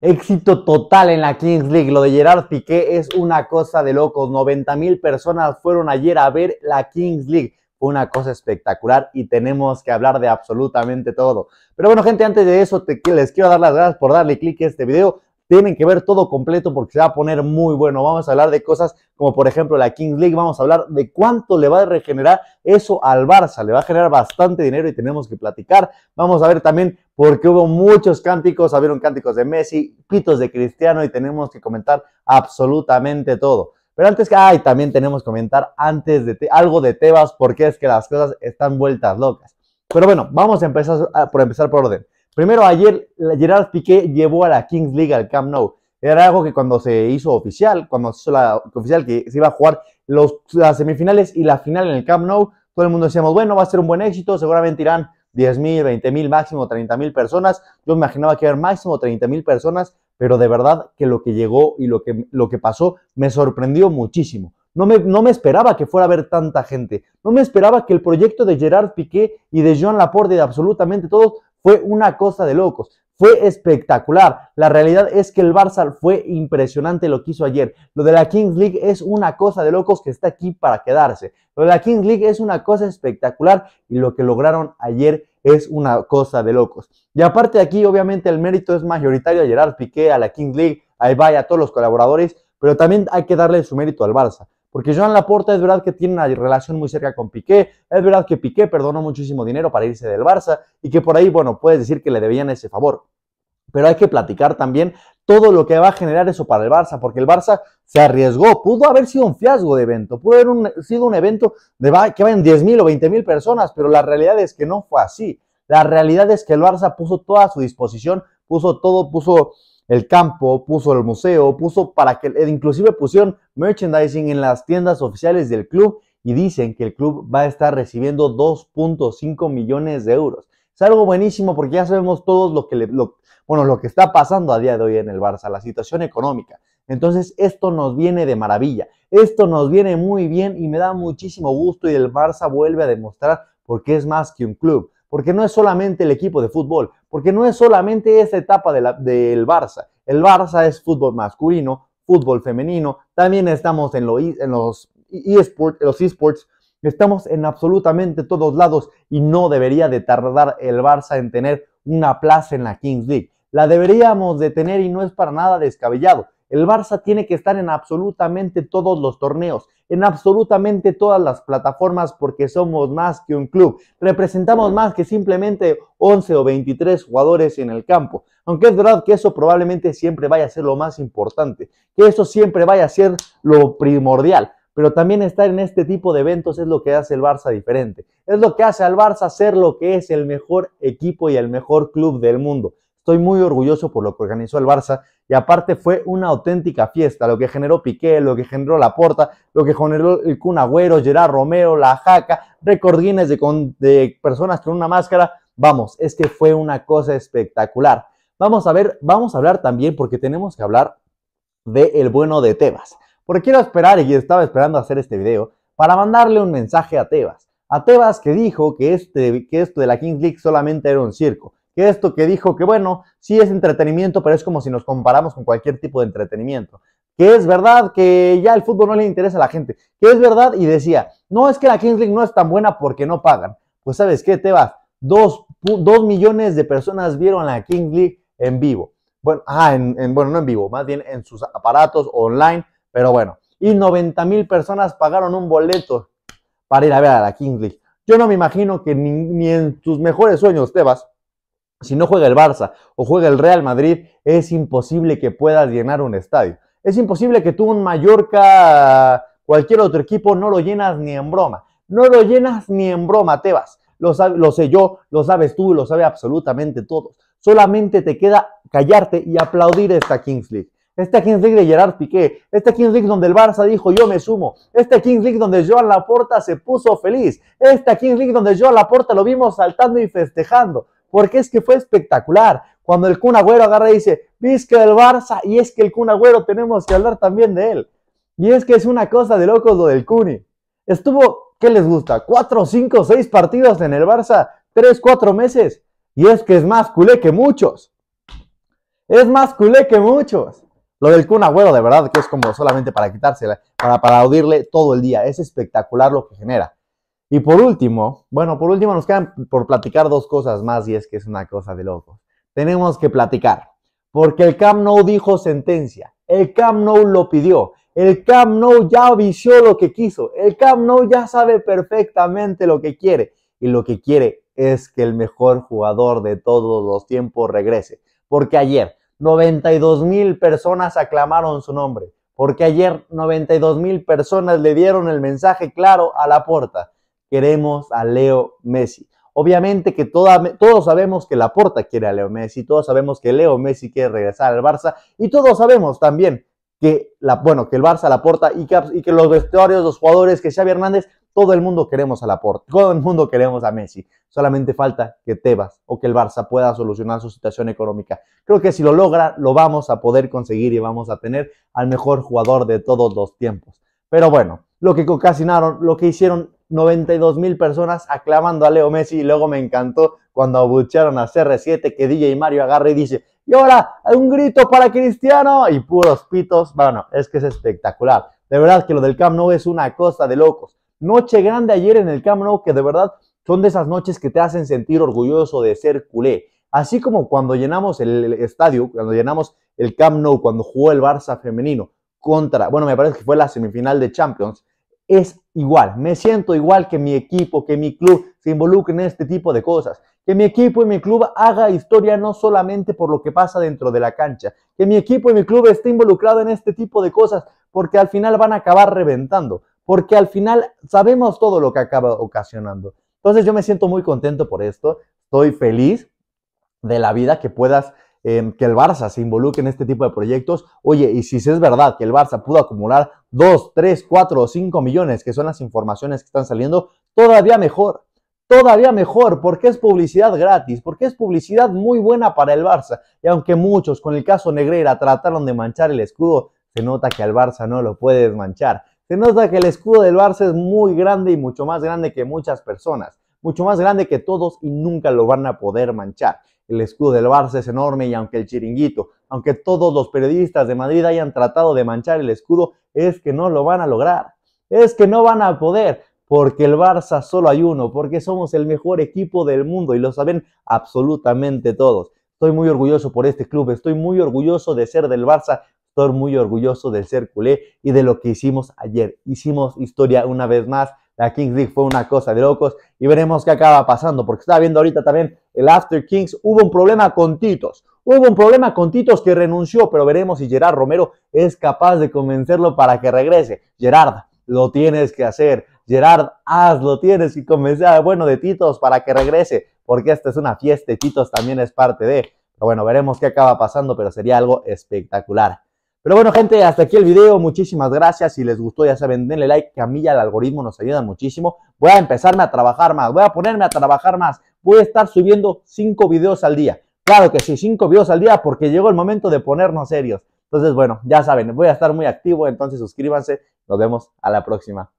Éxito total en la Kings League. Lo de Gerard Piqué es una cosa de locos. 90 mil personas fueron ayer a ver la Kings League. Fue una cosa espectacular y tenemos que hablar de absolutamente todo. Pero bueno, gente, antes de eso te, les quiero dar las gracias por darle clic a este video. Tienen que ver todo completo porque se va a poner muy bueno. Vamos a hablar de cosas como por ejemplo la Kings League, vamos a hablar de cuánto le va a regenerar eso al Barça, le va a generar bastante dinero y tenemos que platicar. Vamos a ver también porque hubo muchos cánticos, habieron cánticos de Messi, pitos de Cristiano y tenemos que comentar absolutamente todo. Pero antes que, ay, también tenemos que comentar antes de algo de Tebas porque es que las cosas están vueltas locas. Pero bueno, vamos a empezar por empezar por orden. Primero, ayer Gerard Piqué llevó a la Kings League al Camp Nou. Era algo que cuando se hizo oficial, cuando se hizo la oficial que se iba a jugar los, las semifinales y la final en el Camp Nou, todo el mundo decíamos, bueno, va a ser un buen éxito, seguramente irán 10.000, 20.000, máximo 30.000 personas. Yo me imaginaba que iba máximo 30.000 personas, pero de verdad que lo que llegó y lo que, lo que pasó me sorprendió muchísimo. No me, no me, esperaba que fuera a haber tanta gente. No me esperaba que el proyecto de Gerard Piqué y de Joan Laporte y de absolutamente todos fue una cosa de locos. Fue espectacular. La realidad es que el Barça fue impresionante lo que hizo ayer. Lo de la Kings League es una cosa de locos que está aquí para quedarse. Lo de la Kings League es una cosa espectacular y lo que lograron ayer es una cosa de locos. Y aparte de aquí, obviamente, el mérito es mayoritario a Gerard Piqué, a la Kings League, a Ibai, a todos los colaboradores, pero también hay que darle su mérito al Barça. Porque Joan Laporta es verdad que tiene una relación muy cerca con Piqué, es verdad que Piqué perdonó muchísimo dinero para irse del Barça y que por ahí, bueno, puedes decir que le debían ese favor. Pero hay que platicar también todo lo que va a generar eso para el Barça, porque el Barça se arriesgó, pudo haber sido un fiasco de evento, pudo haber sido un evento de que vayan mil o mil personas, pero la realidad es que no fue así. La realidad es que el Barça puso toda a su disposición, puso todo, puso el campo, puso el museo, puso para que, e inclusive pusieron merchandising en las tiendas oficiales del club y dicen que el club va a estar recibiendo 2.5 millones de euros. Es algo buenísimo porque ya sabemos todos lo que, le, bueno, lo que está pasando a día de hoy en el Barça, la situación económica. Entonces esto nos viene de maravilla, esto nos viene muy bien y me da muchísimo gusto y el Barça vuelve a demostrar qué es más que un club porque no es solamente el equipo de fútbol, porque no es solamente esa etapa la, del Barça. El Barça es fútbol masculino, fútbol femenino, también estamos en, lo, en los los esports, estamos en absolutamente todos lados y no debería de tardar el Barça en tener una plaza en la Kings League. La deberíamos de tener y no es para nada descabellado. El Barça tiene que estar en absolutamente todos los torneos, en absolutamente todas las plataformas, porque somos más que un club. Representamos más que simplemente 11 o 23 jugadores en el campo. Aunque es verdad que eso probablemente siempre vaya a ser lo más importante, que eso siempre vaya a ser lo primordial pero también estar en este tipo de eventos es lo que hace el Barça diferente. Es lo que hace al Barça ser lo que es el mejor equipo y el mejor club del mundo. Estoy muy orgulloso por lo que organizó el Barça y aparte fue una auténtica fiesta, lo que generó Piqué, lo que generó la Porta, lo que generó el Kun Agüero, Gerard Romero, La Jaca, recordines de, de personas con una máscara. Vamos, es que fue una cosa espectacular. Vamos a ver, vamos a hablar también porque tenemos que hablar de el bueno de Tebas. Porque quiero esperar y estaba esperando hacer este video para mandarle un mensaje a Tebas. A Tebas que dijo que, este, que esto de la Kings League solamente era un circo, que esto que dijo que bueno, sí es entretenimiento, pero es como si nos comparamos con cualquier tipo de entretenimiento. Que es verdad que ya el fútbol no le interesa a la gente. Que es verdad y decía, no es que la Kings League no es tan buena porque no pagan. Pues sabes qué, Tebas Dos, millones de personas vieron la Kings League en vivo. Bueno, ah, en, bueno, no en vivo, más bien en sus aparatos online, pero bueno. Y 90 mil personas pagaron un boleto para ir a ver a la Kings League. Yo no me imagino que ni, en tus mejores sueños, Tebas, si no juega el Barça o juega el Real Madrid, es imposible que puedas llenar un estadio. Es imposible que tú un Mallorca, cualquier otro equipo, no lo llenas ni en broma. No lo llenas ni en broma, Tebas. Lo, lo sé yo, lo sabes tú y lo sabe absolutamente todos. Solamente te queda callarte y aplaudir esta Kings League. Esta Kings League de Gerard Piqué, esta Kings League donde el Barça dijo yo me sumo, esta Kings League donde Joan Laporta se puso feliz, esta Kings League donde Joan Laporta lo vimos saltando y festejando, porque es que fue espectacular. Cuando el Kun Agüero agarra y dice, viste el Barça, y es que el Kun Agüero tenemos que hablar también de él. Y es que es una cosa de locos lo del Cuni. Estuvo, ¿qué les gusta? ¿Cuatro, cinco, seis partidos en el Barça? ¿Tres, cuatro meses? Y es que es más culé que muchos. Es más culé que muchos. Lo del Kun de verdad, que es como solamente para quitársela, para oírle todo el día. Es espectacular lo que genera. Y por último, bueno, por último nos quedan por platicar dos cosas más y es que es una cosa de locos. Tenemos que platicar, porque el Camp Nou dijo sentencia, el Camp Nou lo pidió, el Camp Nou ya avisó lo que quiso, el Camp Nou ya sabe perfectamente lo que quiere y lo que quiere es que el mejor jugador de todos los tiempos regrese, porque ayer 92 mil personas aclamaron su nombre, porque ayer 92 mil personas le dieron el mensaje claro a la puerta queremos a Leo Messi. Obviamente que toda, todos sabemos que Laporta quiere a Leo Messi, todos sabemos que Leo Messi quiere regresar al Barça y todos sabemos también que, la, bueno, que el Barça, Laporta y que, y que los vestuarios, los jugadores, que Xavi Hernández, todo el mundo queremos a Laporta, todo el mundo queremos a Messi. Solamente falta que Tebas o que el Barça pueda solucionar su situación económica. Creo que si lo logra, lo vamos a poder conseguir y vamos a tener al mejor jugador de todos los tiempos. Pero bueno, lo que cocasinaron, lo que hicieron 92 mil personas aclamando a Leo Messi y luego me encantó cuando abuchearon a CR7 que DJ Mario agarra y dice, y ahora un grito para Cristiano y puros pitos, bueno, es que es espectacular. De verdad que lo del Camp Nou es una cosa de locos. Noche grande ayer en el Camp Nou que de verdad son de esas noches que te hacen sentir orgulloso de ser culé. Así como cuando llenamos el estadio, cuando llenamos el Camp Nou, cuando jugó el Barça femenino contra, bueno, me parece que fue la semifinal de Champions, es igual. Me siento igual que mi equipo, que mi club se involucre en este tipo de cosas. Que mi equipo y mi club haga historia no solamente por lo que pasa dentro de la cancha. Que mi equipo y mi club esté involucrado en este tipo de cosas porque al final van a acabar reventando. Porque al final sabemos todo lo que acaba ocasionando. Entonces yo me siento muy contento por esto. Estoy feliz de la vida que puedas eh, que el Barça se involucre en este tipo de proyectos. Oye, y si es verdad que el Barça pudo acumular 2, 3, 4 o 5 millones, que son las informaciones que están saliendo, todavía mejor. Todavía mejor, porque es publicidad gratis, porque es publicidad muy buena para el Barça. Y aunque muchos con el caso Negrera trataron de manchar el escudo, se nota que al Barça no lo puedes manchar. Se nota que el escudo del Barça es muy grande y mucho más grande que muchas personas, mucho más grande que todos y nunca lo van a poder manchar. El escudo del Barça es enorme y aunque el chiringuito aunque todos los periodistas de Madrid hayan tratado de manchar el escudo, es que no lo van a lograr, es que no van a poder, porque el Barça solo hay uno, porque somos el mejor equipo del mundo y lo saben absolutamente todos. Estoy muy orgulloso por este club, estoy muy orgulloso de ser del Barça, muy orgulloso del ser culé y de lo que hicimos ayer. Hicimos historia una vez más. La Kings League fue una cosa de locos y veremos qué acaba pasando, porque estaba viendo ahorita también el After Kings. Hubo un problema con Titos. Hubo un problema con Titos que renunció, pero veremos si Gerard Romero es capaz de convencerlo para que regrese. Gerard, lo tienes que hacer. Gerard, hazlo, tienes que convencer ah, bueno de Titos para que regrese, porque esta es una fiesta y Titos también es parte de. Pero bueno, veremos qué acaba pasando, pero sería algo espectacular. Pero bueno, gente, hasta aquí el video. Muchísimas gracias. Si les gustó, ya saben, denle like, que a mí al algoritmo nos ayuda muchísimo. Voy a empezarme a trabajar más, voy a ponerme a trabajar más. Voy a estar subiendo 5 videos al día. Claro que sí, 5 videos al día porque llegó el momento de ponernos serios. Entonces, bueno, ya saben, voy a estar muy activo, entonces suscríbanse. Nos vemos a la próxima.